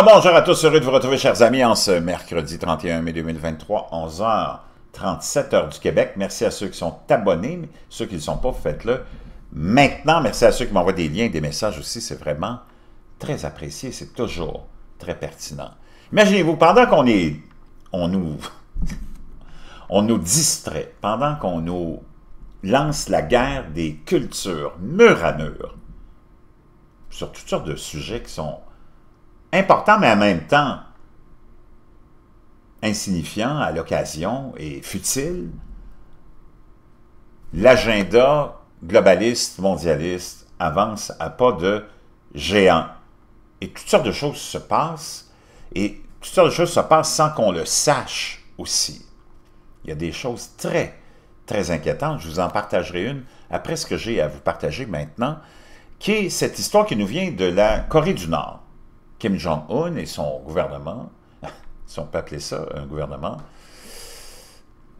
Ah, bonjour à tous, heureux de vous retrouver, chers amis, en ce mercredi 31 mai 2023, 11h37 du Québec. Merci à ceux qui sont abonnés, ceux qui ne le sont pas, faites-le maintenant. Merci à ceux qui m'envoient des liens, des messages aussi, c'est vraiment très apprécié, c'est toujours très pertinent. Imaginez-vous, pendant qu'on est, on nous, on nous distrait, pendant qu'on nous lance la guerre des cultures, mur à mur, sur toutes sortes de sujets qui sont important, mais en même temps insignifiant à l'occasion et futile, l'agenda globaliste, mondialiste avance à pas de géant. Et toutes sortes de choses se passent, et toutes sortes de choses se passent sans qu'on le sache aussi. Il y a des choses très, très inquiétantes. Je vous en partagerai une après ce que j'ai à vous partager maintenant, qui est cette histoire qui nous vient de la Corée du Nord. Kim Jong-un et son gouvernement, si on peut appeler ça un gouvernement,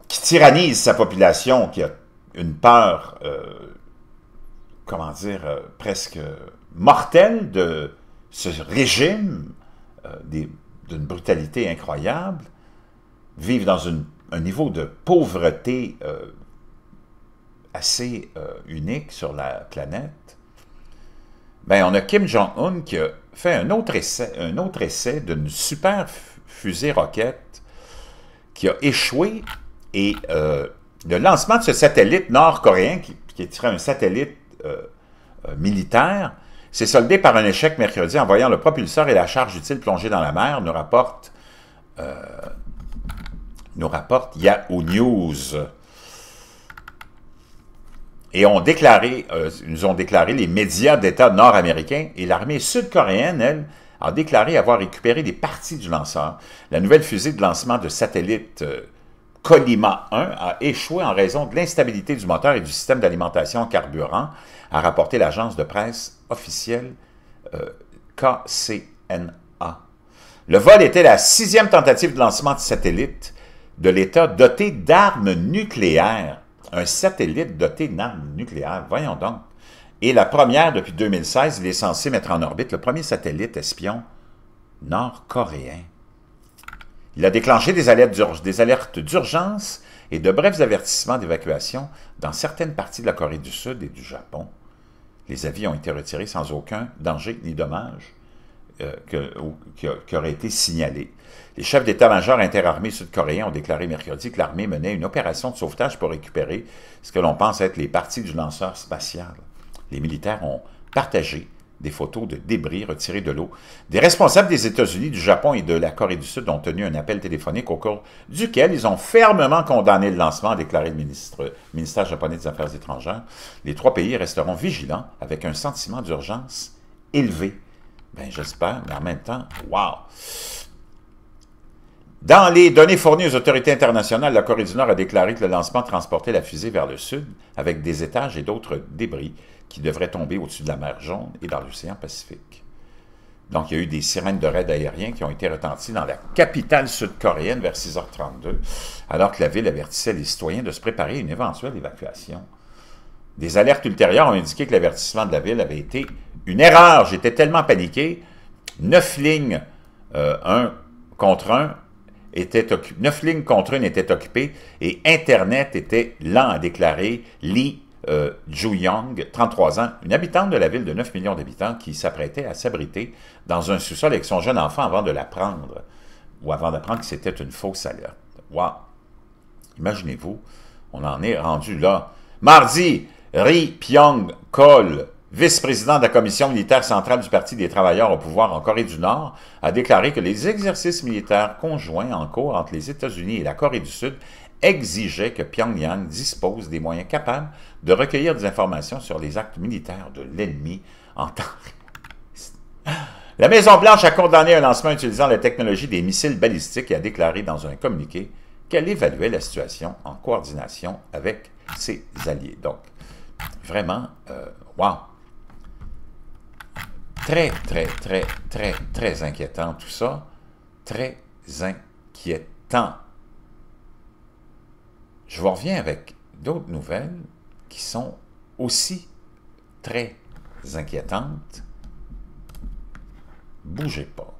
qui tyrannise sa population, qui a une peur, euh, comment dire, euh, presque mortelle de ce régime euh, d'une brutalité incroyable, vivent dans un niveau de pauvreté assez unique sur la planète, ben, on a Kim Jong-un qui a fait un autre essai, un autre essai d'une super fusée roquette qui a échoué et euh, le lancement de ce satellite nord-coréen, qui, qui serait un satellite euh, euh, militaire, s'est soldé par un échec mercredi en voyant le propulseur et la charge utile plonger dans la mer, nous rapporte, nous rapporte Yahoo News et ont déclaré, euh, nous ont déclaré les médias d'État nord-américains et l'armée sud-coréenne, elle, a déclaré avoir récupéré des parties du lanceur. La nouvelle fusée de lancement de satellite euh, Colima 1 a échoué en raison de l'instabilité du moteur et du système d'alimentation carburant, a rapporté l'agence de presse officielle euh, KCNA. Le vol était la sixième tentative de lancement de satellite de l'État doté d'armes nucléaires un satellite doté d'armes nucléaires, nucléaire, voyons donc. Et la première depuis 2016, il est censé mettre en orbite le premier satellite espion nord-coréen. Il a déclenché des alertes d'urgence et de brefs avertissements d'évacuation dans certaines parties de la Corée du Sud et du Japon. Les avis ont été retirés sans aucun danger ni dommage. Euh, qui, aurait été signalé. Les chefs d'état-major interarmés sud-coréens ont déclaré mercredi que l'armée menait une opération de sauvetage pour récupérer ce que l'on pense être les parties du lanceur spatial. Les militaires ont partagé des photos de débris retirés de l'eau. Des responsables des États-Unis, du Japon et de la Corée du Sud ont tenu un appel téléphonique au cours duquel ils ont fermement condamné le lancement, a déclaré le ministre, ministère japonais des Affaires étrangères. Les trois pays resteront vigilants avec un sentiment d'urgence élevé ben, j'espère, mais en même temps, wow! Dans les données fournies aux autorités internationales, la Corée du Nord a déclaré que le lancement transportait la fusée vers le sud avec des étages et d'autres débris qui devraient tomber au-dessus de la mer Jaune et dans l'océan Pacifique. Donc, il y a eu des sirènes de raids aériens qui ont été retenties dans la capitale sud-coréenne vers 6h32, alors que la ville avertissait les citoyens de se préparer à une éventuelle évacuation. Des alertes ultérieures ont indiqué que l'avertissement de la ville avait été une erreur. J'étais tellement paniqué. Neuf lignes, euh, un contre un, neuf lignes contre une étaient occupées et Internet était lent à déclarer Lee euh, Young, 33 ans, une habitante de la ville de 9 millions d'habitants qui s'apprêtait à s'abriter dans un sous-sol avec son jeune enfant avant de l'apprendre, ou avant d'apprendre que c'était une fausse alerte. Wow! Imaginez-vous, on en est rendu là. Mardi, Ri Pyong-Kol, vice-président de la Commission militaire centrale du Parti des travailleurs au pouvoir en Corée du Nord, a déclaré que les exercices militaires conjoints en cours entre les États-Unis et la Corée du Sud exigeaient que Pyongyang dispose des moyens capables de recueillir des informations sur les actes militaires de l'ennemi en temps La Maison-Blanche a condamné un lancement utilisant la technologie des missiles balistiques et a déclaré dans un communiqué qu'elle évaluait la situation en coordination avec ses alliés. Donc, Vraiment, waouh! Wow. Très, très, très, très, très inquiétant tout ça. Très inquiétant. Je vous reviens avec d'autres nouvelles qui sont aussi très inquiétantes. Bougez pas.